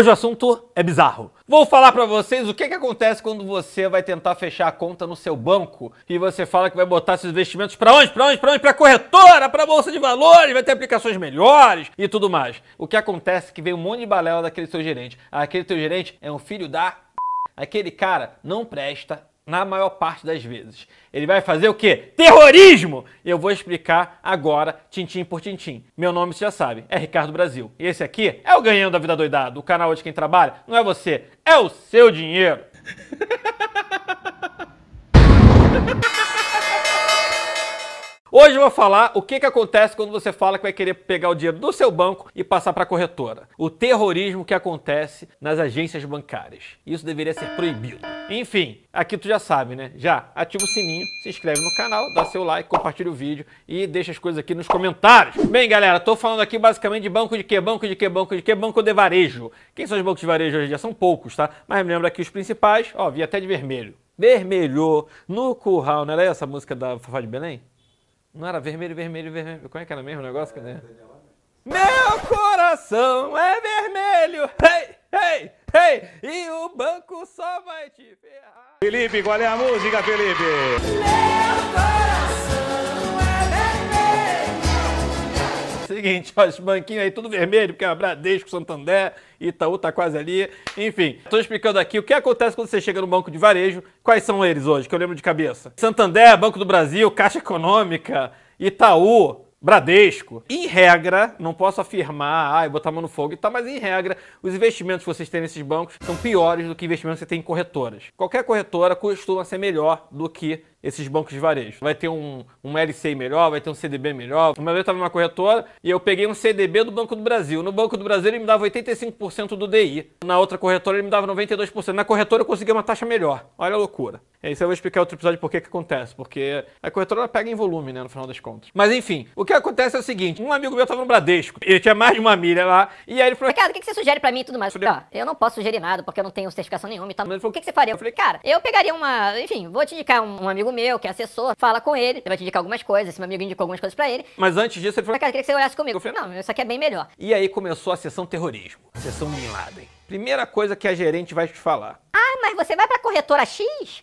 Hoje o assunto é bizarro. Vou falar para vocês o que, que acontece quando você vai tentar fechar a conta no seu banco e você fala que vai botar seus investimentos para onde? Para onde? Para onde? Para corretora, para bolsa de valores, vai ter aplicações melhores e tudo mais. O que acontece é que vem um monte de balela daquele seu gerente. Aquele teu gerente é um filho da Aquele cara não presta, na maior parte das vezes. Ele vai fazer o quê? Terrorismo! Eu vou explicar agora, tintim por tintim. Meu nome você já sabe, é Ricardo Brasil. E esse aqui é o Ganhando da Vida Doidado, o canal de quem trabalha. Não é você, é o seu dinheiro. Hoje eu vou falar o que, que acontece quando você fala que vai querer pegar o dinheiro do seu banco e passar para a corretora. O terrorismo que acontece nas agências bancárias. Isso deveria ser proibido. Enfim, aqui tu já sabe, né? Já ativa o sininho, se inscreve no canal, dá seu like, compartilha o vídeo e deixa as coisas aqui nos comentários. Bem, galera, tô falando aqui basicamente de banco de que, banco de que, banco de que, banco de varejo. Quem são os bancos de varejo hoje em dia? São poucos, tá? Mas lembra aqui os principais, ó, vi até de vermelho. Vermelho, no curral, não era essa música da Fafá de Belém? Não era vermelho, vermelho, vermelho. Como é que era mesmo o negócio? É, né? Meu coração é vermelho! Ei, ei, ei! E o banco só vai te ferrar! Felipe, qual é a música, Felipe? Meu coração! seguinte, ó, os banquinhos aí tudo vermelho, porque é Bradesco, Santander, Itaú tá quase ali. Enfim, estou explicando aqui o que acontece quando você chega no banco de varejo. Quais são eles hoje, que eu lembro de cabeça? Santander, Banco do Brasil, Caixa Econômica, Itaú, Bradesco. Em regra, não posso afirmar, ai, botar a mão no fogo e tal, mas em regra, os investimentos que vocês têm nesses bancos são piores do que investimentos que você tem em corretoras. Qualquer corretora costuma ser melhor do que esses bancos de varejo. Vai ter um, um LCI melhor, vai ter um CDB melhor. Uma vez eu estava numa corretora e eu peguei um CDB do Banco do Brasil. No Banco do Brasil ele me dava 85% do DI. Na outra corretora ele me dava 92%. Na corretora eu conseguia uma taxa melhor. Olha a loucura. Isso eu vou explicar outro episódio por que que acontece. Porque a corretora pega em volume, né, no final das contas. Mas enfim, o que acontece é o seguinte. Um amigo meu estava no Bradesco. Ele tinha mais de uma milha lá. E aí ele falou... Ricardo, o que, que você sugere para mim e tudo mais? Eu falei, ó, eu não posso sugerir nada porque eu não tenho certificação nenhuma e tal. Ele falou, o que, que você faria? Eu falei, cara, eu pegaria uma... Enfim, vou te indicar um, um amigo amigo meu, que é assessor, fala com ele, ele vai te indicar algumas coisas, esse meu amigo indicou algumas coisas para ele. Mas antes disso ele falou, cara, queria que você olhasse comigo. eu Falei, não, isso aqui é bem melhor. E aí começou a sessão terrorismo, a sessão Bin Laden. Primeira coisa que a gerente vai te falar. Ah, mas você vai pra corretora X?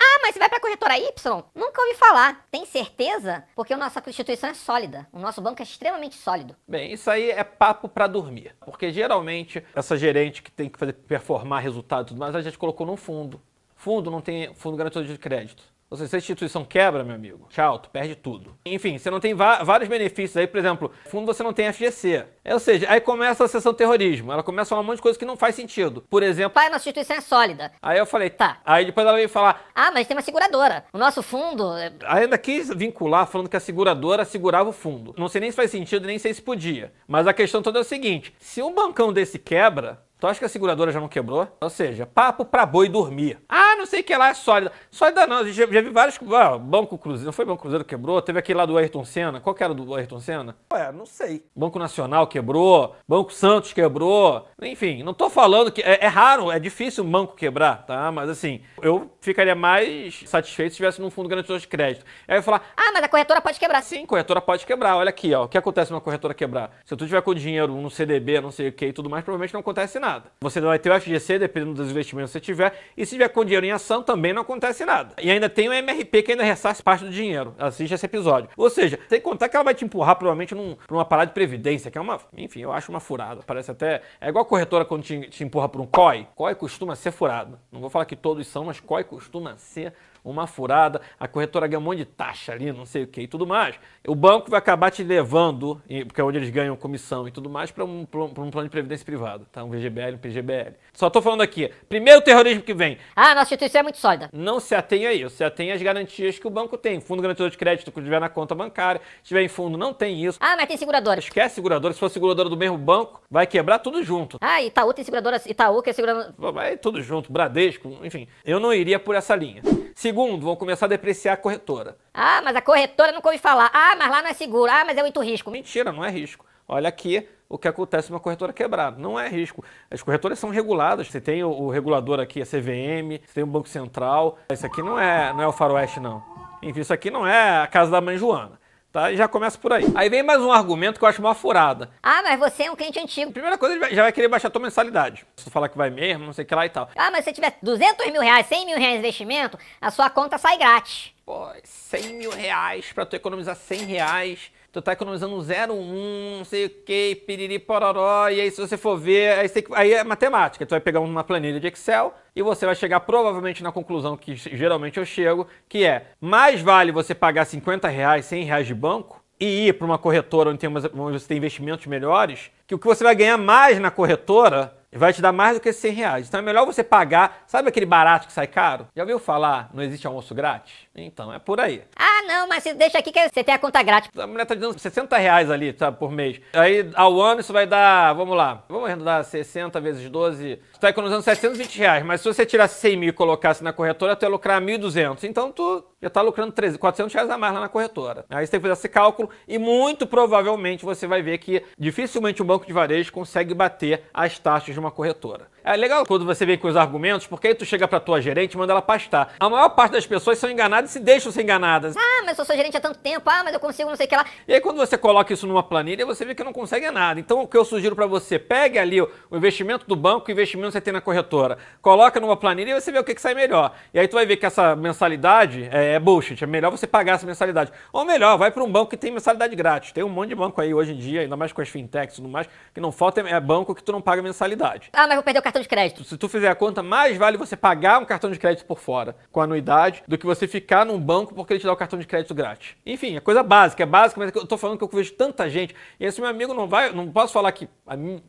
Ah, mas você vai pra corretora Y? Nunca ouvi falar. Tem certeza? Porque a nossa constituição é sólida. O nosso banco é extremamente sólido. Bem, isso aí é papo para dormir. Porque geralmente essa gerente que tem que fazer performar resultado e tudo mais, a gente colocou num fundo. Fundo não tem fundo garantido de crédito. Ou seja, se a instituição quebra, meu amigo, tchau, tu perde tudo. Enfim, você não tem vários benefícios aí, por exemplo, fundo você não tem FGC. É, ou seja, aí começa a sessão terrorismo, ela começa a falar um monte de coisa que não faz sentido. Por exemplo... Pai, nossa instituição é sólida. Aí eu falei, tá. Aí depois ela veio falar... Ah, mas tem uma seguradora. O nosso fundo... É... Ainda quis vincular falando que a seguradora segurava o fundo. Não sei nem se faz sentido, nem sei se podia. Mas a questão toda é o seguinte, se um bancão desse quebra, Tu acha que a seguradora já não quebrou? Ou seja, papo pra boi dormir. Ah, não sei o que lá é sólida. Sólida não, já, já vi vários. Ah, Banco Cruzeiro, não foi Banco Cruzeiro que quebrou? Teve aquele lá do Ayrton Senna. Qual que era do Ayrton Senna? Ué, não sei. Banco Nacional quebrou, Banco Santos quebrou. Enfim, não tô falando que. É, é raro, é difícil um banco quebrar, tá? Mas assim, eu ficaria mais satisfeito se tivesse num fundo garantidor de crédito. Aí eu falar, ah, mas a corretora pode quebrar. Sim, corretora pode quebrar. Olha aqui, ó. O que acontece numa corretora quebrar? Se tu tiver com dinheiro no CDB, não sei o que e tudo mais, provavelmente não acontece nada nada. Você não vai ter o FGC, dependendo dos investimentos que você tiver, e se tiver com dinheiro em ação, também não acontece nada. E ainda tem o MRP que ainda ressarce parte do dinheiro. Assiste esse episódio. Ou seja, tem que contar que ela vai te empurrar provavelmente num, pra uma parada de previdência, que é uma, enfim, eu acho uma furada. Parece até. É igual a corretora quando te, te empurra para um COI. COI costuma ser furado. Não vou falar que todos são, mas COI costuma ser uma furada, a corretora ganha um monte de taxa ali, não sei o que e tudo mais. O banco vai acabar te levando, porque é onde eles ganham comissão e tudo mais, para um, um, plano de previdência privada, tá? Um VGBL, um PGBL. Só tô falando aqui, primeiro terrorismo que vem. Ah, nossa instituição é muito sólida. Não se atenha a isso, se atenha às garantias que o banco tem. Fundo garantidor de crédito que tiver na conta bancária, se tiver em fundo, não tem isso. Ah, mas tem seguradora. Esquece seguradora, se for seguradora do mesmo banco, vai quebrar tudo junto. Ah, Itaú tem seguradora, Itaú que é seguradora. Vai tudo junto, Bradesco, enfim. Eu não iria por essa linha. Se Segundo, vão começar a depreciar a corretora. Ah, mas a corretora nunca ouvi falar. Ah, mas lá não é seguro. Ah, mas é muito risco. Mentira, não é risco. Olha aqui o que acontece uma corretora quebrada. Não é risco. As corretoras são reguladas. Você tem o, o regulador aqui, a CVM, você tem o Banco Central. Isso aqui não é, não é o faroeste, não. Enfim, isso aqui não é a casa da mãe Joana. Tá? E já começa por aí. Aí vem mais um argumento que eu acho uma furada. Ah, mas você é um cliente antigo. Primeira coisa, ele já vai querer baixar a tua mensalidade. Se tu falar que vai mesmo, não sei o que lá e tal. Ah, mas se você tiver 200 mil reais, 100 mil reais de investimento, a sua conta sai grátis. Pô, 100 mil reais pra tu economizar 100 reais tu tá economizando 0,1, um, não sei o que, piriri, pororó, e aí se você for ver, aí, que, aí é matemática, tu vai pegar uma planilha de Excel e você vai chegar provavelmente na conclusão que geralmente eu chego, que é, mais vale você pagar 50 reais, 100 reais de banco, e ir para uma corretora onde, tem umas, onde você tem investimentos melhores, que o que você vai ganhar mais na corretora vai te dar mais do que 100 reais. Então é melhor você pagar, sabe aquele barato que sai caro? Já ouviu falar, não existe almoço grátis? Então, é por aí. Ah, não, mas deixa aqui que você tem a conta grátis. A mulher tá dando 60 reais ali, sabe, por mês. Aí, ao ano, isso vai dar, vamos lá, vamos arredondar 60 vezes 12, você tá economizando 720 reais, mas se você tirar 100 mil e colocasse assim na corretora, tu ia lucrar 1.200. Então, tu já está lucrando 300, 400 reais a mais lá na corretora. Aí você tem que fazer esse cálculo e muito provavelmente você vai ver que dificilmente um banco de varejo consegue bater as taxas de uma corretora. É legal quando você vem com os argumentos, porque aí tu chega pra tua gerente e manda ela pastar. A maior parte das pessoas são enganadas e se deixam ser enganadas. Ah, mas eu sou gerente há tanto tempo, ah, mas eu consigo não sei o que lá. E aí quando você coloca isso numa planilha, você vê que não consegue nada. Então o que eu sugiro para você, pegue ali o investimento do banco, o investimento que você tem na corretora, coloca numa planilha e você vê o que, que sai melhor. E aí tu vai ver que essa mensalidade é, é bullshit, é melhor você pagar essa mensalidade. Ou melhor, vai para um banco que tem mensalidade grátis. Tem um monte de banco aí hoje em dia, ainda mais com as fintechs e tudo mais, que não falta é banco que tu não paga mensalidade. Ah, mas vou perder o cartão cartão de crédito. Se tu fizer a conta, mais vale você pagar um cartão de crédito por fora, com anuidade, do que você ficar num banco porque ele te dá o cartão de crédito grátis. Enfim, é coisa básica, é básica, mas eu tô falando que eu vejo tanta gente. E esse meu amigo não vai, não posso falar que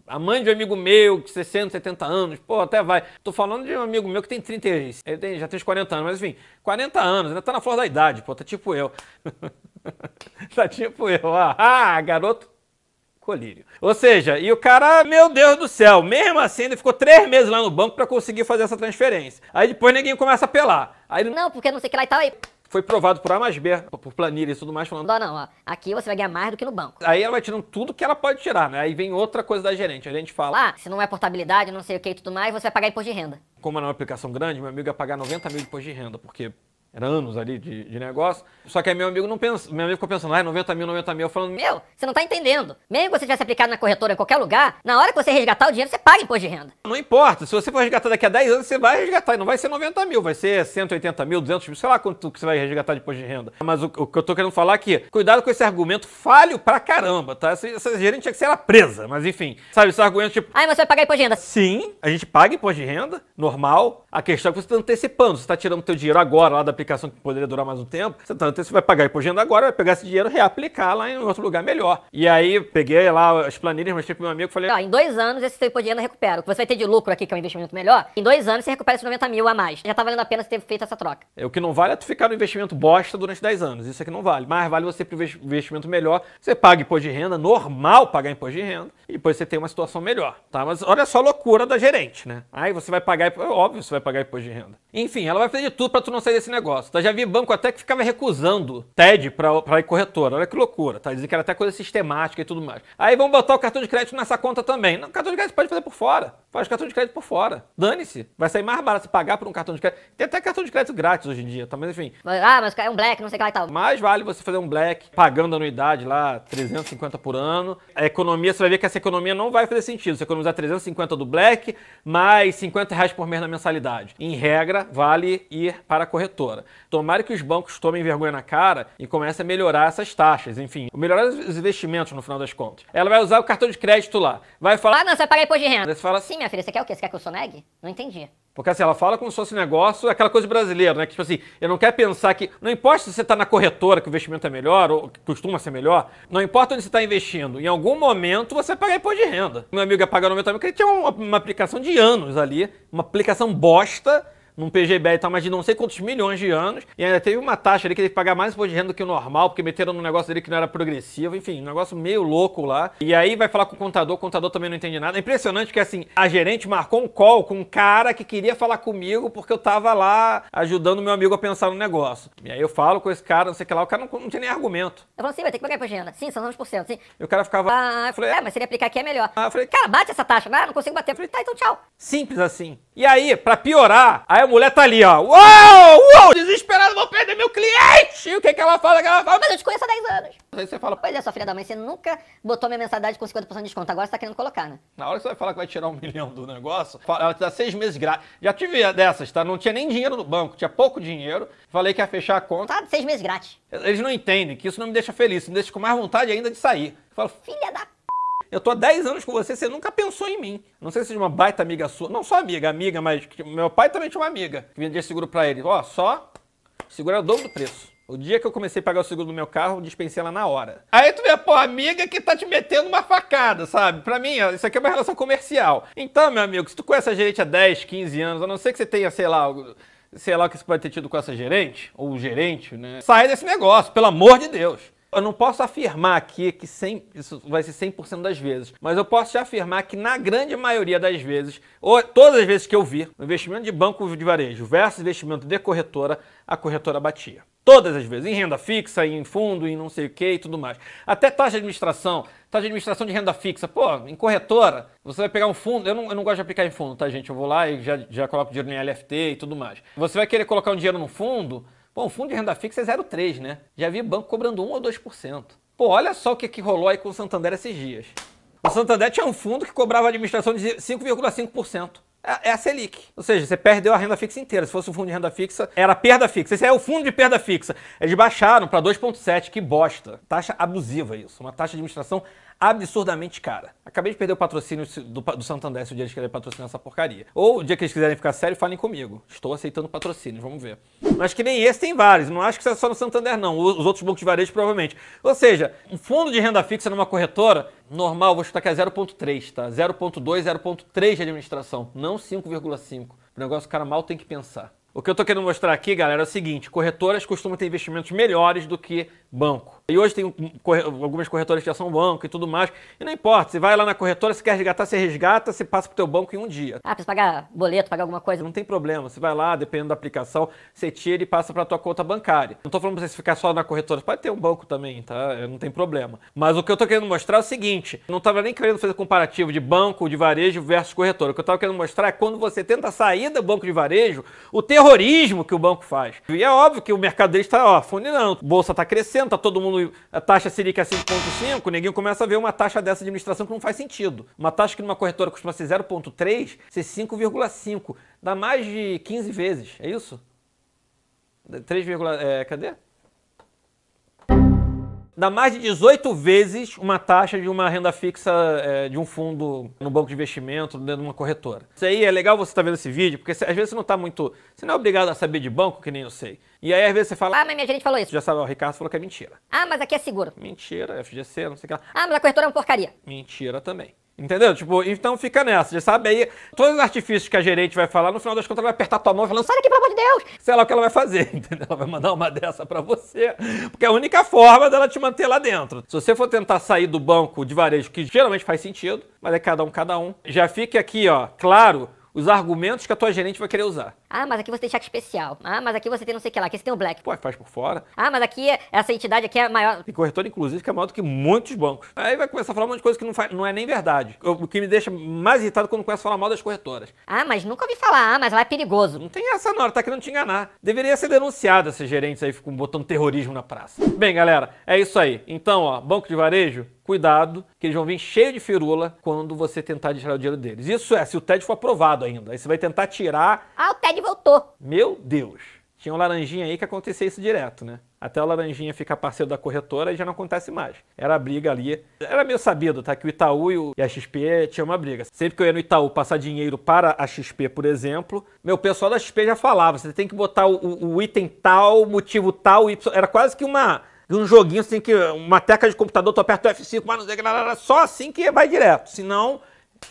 a, mãe de um amigo meu, que 60, 70 anos, pô, até vai. Tô falando de um amigo meu que tem anos. ele tem, já tem uns 40 anos, mas enfim, 40 anos, ainda tá na flor da idade, pô, tá tipo eu. tá tipo eu, ah, garoto colírio. Ou seja, e o cara, ah, meu Deus do céu, mesmo assim ele ficou três meses lá no banco para conseguir fazer essa transferência. Aí depois ninguém começa a pelar. Aí ele, não, porque não sei o que lá e tal, aí foi provado por A mais B, por planilha e tudo mais, falando: Não, não, ó, aqui você vai ganhar mais do que no banco. Aí ela vai tirando tudo que ela pode tirar, né? Aí vem outra coisa da gerente. A gente fala: Ah, se não é portabilidade, não sei o que e tudo mais, você vai pagar imposto de renda. Como era é uma aplicação grande, meu amigo ia pagar 90 mil de imposto de renda, porque era anos ali de, de, negócio. Só que aí meu amigo não pensa, meu amigo ficou pensando, ah, 90 mil, 90 mil, falando, meu, você não tá entendendo. Mesmo que você tivesse aplicado na corretora em qualquer lugar, na hora que você resgatar o dinheiro, você paga imposto de renda. Não importa, se você for resgatar daqui a 10 anos, você vai resgatar, e não vai ser 90 mil, vai ser 180 mil, 200 mil, sei lá quanto que você vai resgatar de imposto de renda. Mas o, o que eu tô querendo falar aqui, cuidado com esse argumento falho pra caramba, tá? Essa, essa gerente tinha que ser presa, mas enfim, sabe, esse argumento tipo... Ah, mas você vai pagar imposto de renda. Sim, a gente paga imposto de renda, normal. A questão é que você tá antecipando, você tá tirando teu dinheiro agora lá da aplicação que poderia durar mais um tempo, então você vai pagar renda agora, vai pegar esse dinheiro, reaplicar lá em outro lugar melhor. E aí peguei lá as planilhas, mostrei pro meu amigo e falei: ah, em dois anos esse seu renda recupera. O que você vai ter de lucro aqui, que é um investimento melhor, em dois anos você recupera esses 90 mil a mais. Já tá valendo a pena você ter feito essa troca. É, o que não vale é tu ficar no investimento bosta durante 10 anos. Isso aqui é não vale. Mas vale você pro investimento melhor. Você paga imposto de renda, normal pagar imposto de renda, e depois você tem uma situação melhor. Tá? Mas olha só a loucura da gerente, né? Aí você vai pagar, é óbvio, você vai pagar imposto de renda. Enfim, ela vai fazer de tudo para tu não sair desse negócio negócio. Tá? Já vi banco até que ficava recusando TED para corretora. Olha que loucura, tá? Dizem que era até coisa sistemática e tudo mais. Aí vão botar o cartão de crédito nessa conta também. Não, cartão de crédito pode fazer por fora. Faz cartão de crédito por fora. Dane-se. Vai sair mais barato se pagar por um cartão de crédito. Tem até cartão de crédito grátis hoje em dia, tá? Mas enfim. Ah, mas é um black, não sei o que lá e tal. Mais vale você fazer um black pagando anuidade lá, 350 por ano. A economia, você vai ver que essa economia não vai fazer sentido. Você economizar 350 do black, mais 50 reais por mês na mensalidade. Em regra, vale ir para a corretora. Câmara. Tomara que os bancos tomem vergonha na cara e comecem a melhorar essas taxas, enfim, melhorar os investimentos no final das contas. Ela vai usar o cartão de crédito lá, vai falar... Ah, não, você vai pagar imposto de renda. Você fala... Sim, minha filha, você quer o quê? Você quer que eu sonegue? Não entendi. Porque assim, ela fala como se fosse um negócio, é aquela coisa brasileira, né? Que tipo assim, eu não quero pensar que. Não importa se você está na corretora, que o investimento é melhor, ou que costuma ser melhor, não importa onde você está investindo, em algum momento você paga imposto de renda. Meu amigo ia pagar no meu também, porque ele tinha uma, uma aplicação de anos ali, uma aplicação bosta num PGB e tal, mas de não sei quantos milhões de anos. E ainda teve uma taxa ali que ele que pagar mais imposto de renda do que o normal, porque meteram num negócio dele que não era progressivo. Enfim, um negócio meio louco lá. E aí vai falar com o contador, o contador também não entende nada. É impressionante que, assim, a gerente marcou um call com um cara que queria falar comigo porque eu tava lá ajudando meu amigo a pensar no negócio. E aí eu falo com esse cara, não sei o que lá, o cara não, não tem nem argumento. Eu falo assim, vai ter que pagar imposto de renda. Sim, são 9%, sim. E o cara ficava... Ah, eu falei, é, mas se ele aplicar aqui é melhor. Ah, eu falei, cara, bate essa taxa, né? Não consigo bater. Eu falei, tá, então tchau. Simples assim. E aí, para piorar, aí eu mulher tá ali, ó. Uou! Uou! Desesperado, vou perder meu cliente! E o que que ela fala? Que ela fala, mas eu te conheço há 10 anos. Aí você fala, pois é, sua filha da mãe, você nunca botou minha mensalidade com 50% de desconto, agora você tá querendo colocar, né? Na hora que você vai falar que vai tirar um milhão do negócio, ela te dá seis meses grátis. Já tive dessas, tá? Não tinha nem dinheiro no banco, tinha pouco dinheiro. Falei que ia fechar a conta. Tá, seis meses grátis. Eles não entendem que isso não me deixa feliz, me deixa com mais vontade ainda de sair. Eu falo, filha da eu tô há 10 anos com você, você nunca pensou em mim. Não sei se é uma baita amiga sua, não só amiga, amiga, mas meu pai também tinha uma amiga que vendia seguro para ele. Ó, só segura o dobro do preço. O dia que eu comecei a pagar o seguro do meu carro, dispensei ela na hora. Aí tu vê, pô, amiga que tá te metendo uma facada, sabe? Pra mim, isso aqui é uma relação comercial. Então, meu amigo, se tu conhece a gerente há 10, 15 anos, a não ser que você tenha, sei lá, sei lá o que você pode ter tido com essa gerente, ou gerente, né? Sai desse negócio, pelo amor de Deus. Eu não posso afirmar aqui que 100, isso vai ser 100% das vezes, mas eu posso te afirmar que na grande maioria das vezes, ou todas as vezes que eu vi, no investimento de banco de varejo versus investimento de corretora, a corretora batia. Todas as vezes, em renda fixa, em fundo, em não sei o que e tudo mais. Até taxa de administração, taxa de administração de renda fixa, pô, em corretora, você vai pegar um fundo, eu não, eu não gosto de aplicar em fundo, tá gente? Eu vou lá e já, já coloco dinheiro em LFT e tudo mais. Você vai querer colocar um dinheiro no fundo, Bom, fundo de renda fixa é 0,3, né? Já vi banco cobrando 1 ou 2%. Pô, olha só o que, que rolou aí com o Santander esses dias. O Santander tinha um fundo que cobrava a administração de 5,5%. É, é a Selic. Ou seja, você perdeu a renda fixa inteira. Se fosse um fundo de renda fixa, era perda fixa. Esse é o fundo de perda fixa. Eles baixaram para 2,7. Que bosta. Taxa abusiva isso. Uma taxa de administração absurdamente cara. Acabei de perder o patrocínio do, do Santander se o dia eles querem patrocinar essa porcaria. Ou o dia que eles quiserem ficar sério, falem comigo. Estou aceitando patrocínio, vamos ver. Mas que nem esse tem vários. Não acho que seja só no Santander, não. Os outros bancos de varejo, provavelmente. Ou seja, um fundo de renda fixa numa corretora, normal, vou chutar que é 0,3, tá? 0,2, 0,3 de administração, não 5,5. O negócio o cara mal tem que pensar. O que eu tô querendo mostrar aqui, galera, é o seguinte: corretoras costumam ter investimentos melhores do que banco. E hoje tem algumas corretoras que já são banco e tudo mais. E não importa, você vai lá na corretora, se quer resgatar, você resgata, você passa pro teu banco em um dia. Ah, precisa pagar boleto, pagar alguma coisa? Não tem problema, você vai lá, dependendo da aplicação, você tira e passa pra tua conta bancária. Não tô falando pra você ficar só na corretora, pode ter um banco também, tá? É, não tem problema. Mas o que eu tô querendo mostrar é o seguinte, não tava nem querendo fazer comparativo de banco, de varejo versus corretora. O que eu tava querendo mostrar é quando você tenta sair do banco de varejo, o terrorismo que o banco faz. E é óbvio que o mercado dele está, ó, funilando. Bolsa tá crescendo, tá todo mundo a taxa Selic é 5,5, ninguém começa a ver uma taxa dessa administração que não faz sentido. Uma taxa que numa corretora costuma ser 0,3, ser 5,5. Dá mais de 15 vezes, é isso? 3, é, cadê? dá mais de 18 vezes uma taxa de uma renda fixa é, de um fundo no banco de investimento, dentro de uma corretora. Isso aí é legal você estar tá vendo esse vídeo, porque cê, às vezes você não está muito. Você não é obrigado a saber de banco, que nem eu sei. E aí às vezes você fala. Ah, mas minha gerente falou isso. Já sabe, o Ricardo falou que é mentira. Ah, mas aqui é seguro. Mentira, FGC, não sei o que lá. Ah, mas a corretora é uma porcaria. Mentira também. Entendeu? Tipo, então fica nessa. Já sabe aí, todos os artifícios que a gerente vai falar, no final das contas ela vai apertar tua mão falando, sai daqui, pelo amor de Deus! Sei lá o que ela vai fazer, entendeu? Ela vai mandar uma dessa para você. Porque é a única forma dela te manter lá dentro. Se você for tentar sair do banco de varejo, que geralmente faz sentido, mas é cada um, cada um, já fique aqui, ó, claro, os argumentos que a tua gerente vai querer usar. Ah, mas aqui você tem cheque especial. Ah, mas aqui você tem não sei o que lá. Aqui você tem o black. Pô, faz por fora. Ah, mas aqui essa entidade aqui é maior. Tem corretora, inclusive, que é maior do que muitos bancos. Aí vai começar a falar um monte de coisa que não, faz, não é nem verdade. O que me deixa mais irritado quando começa a falar mal das corretoras. Ah, mas nunca ouvi falar. Ah, mas lá é perigoso. Não tem essa, não. Ela tá querendo te enganar. Deveria ser denunciado esses gerentes aí ficam botando terrorismo na praça. Bem, galera, é isso aí. Então, ó, banco de varejo, cuidado, que eles vão vir cheio de firula quando você tentar tirar o dinheiro deles. Isso é, se o TED for aprovado ainda. Aí você vai tentar tirar. Ah, o TED voltou. Meu Deus! Tinha um laranjinha aí que acontecia isso direto, né? Até o laranjinha ficar parceiro da corretora e já não acontece mais. Era a briga ali. Era meio sabido, tá? Que o Itaú e, o... e a XP tinham uma briga. Sempre que eu ia no Itaú passar dinheiro para a XP, por exemplo, meu pessoal da XP já falava: você tem que botar o, o item tal, motivo tal, Y. Era quase que uma um joguinho assim que uma teca de computador, tu aperta o F5, mas não sei só assim que vai direto. Senão,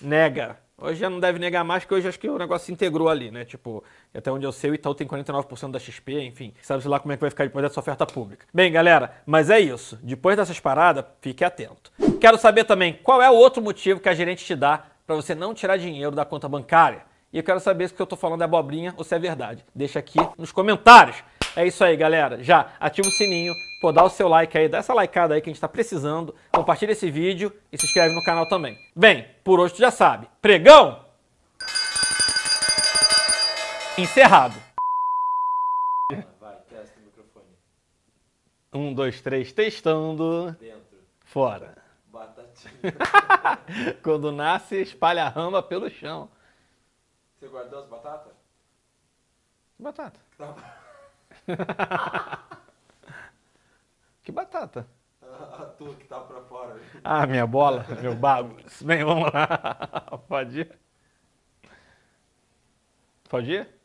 nega. Hoje já não deve negar mais, porque hoje acho que o negócio se integrou ali, né? Tipo, até onde eu sei, o Itaú tem 49% da XP, enfim. Sabe-se lá como é que vai ficar depois dessa oferta pública. Bem, galera, mas é isso. Depois dessas paradas, fique atento. Quero saber também qual é o outro motivo que a gerente te dá para você não tirar dinheiro da conta bancária. E eu quero saber se o que eu estou falando é abobrinha ou se é verdade. Deixa aqui nos comentários. É isso aí, galera. Já ativa o sininho, pô, dá o seu like aí, dá essa likeada aí que a gente está precisando. Compartilha esse vídeo e se inscreve no canal também. Bem, por hoje tu já sabe. Pregão! Encerrado. Vai, testa o microfone. Um, dois, três, testando. Dentro. Fora. Batatinha. Quando nasce, espalha a rama pelo chão. Você guardou as batatas? Batata. Tá. que batata? A, a tua que tá pra fora. Ah, minha bola, meu bago. Bem, vamos lá. Pode ir? Pode ir?